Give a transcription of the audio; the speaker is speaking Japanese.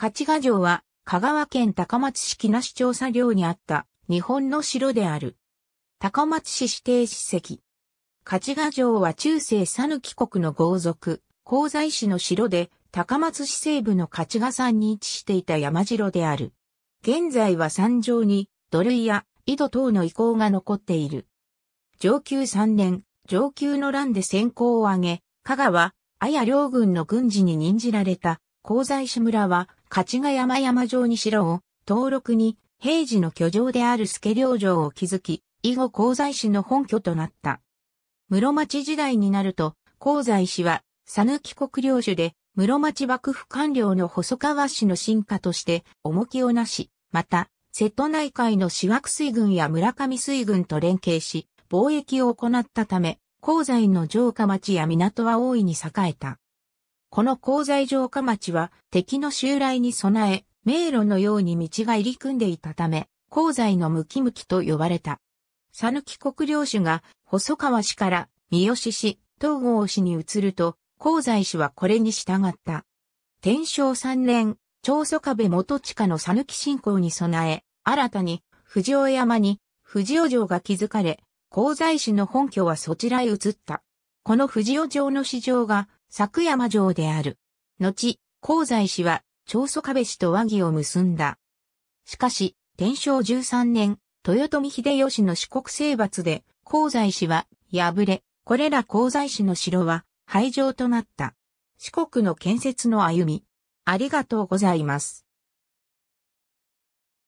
勝賀城は、香川県高松市木梨町査領にあった日本の城である。高松市指定史跡。勝賀城は中世讃岐国の豪族、香西市の城で、高松市西部の勝賀山に位置していた山城である。現在は山上に土塁や井戸等の遺構が残っている。上級3年、上級の乱で先行を挙げ、香川、綾両軍の軍事に任じられた、香西市村は勝が山山城に城を、登録に、平時の居城である助領城を築き、以後香西市の本拠となった。室町時代になると、香西市は、佐抜国領主で、室町幕府官僚の細川氏の進化として、重きをなし、また、瀬戸内海の四枠水軍や村上水軍と連携し、貿易を行ったため、香西の城下町や港は大いに栄えた。この鉱材城下町は敵の襲来に備え、迷路のように道が入り組んでいたため、鉱材のムキムキと呼ばれた。佐抜国領主が細川氏から三好氏、東郷氏に移ると、鉱材氏はこれに従った。天正三年、長祖壁元地下の佐抜信仰に備え、新たに藤尾山に藤尾城が築かれ、鉱材市の本拠はそちらへ移った。この藤尾城の市場が昨山城である。後、香西氏は、長宗壁氏と和議を結んだ。しかし、天正13年、豊臣秀吉の四国征伐で、香西氏は、敗れ、これら香西氏の城は、廃城となった。四国の建設の歩み。ありがとうございます。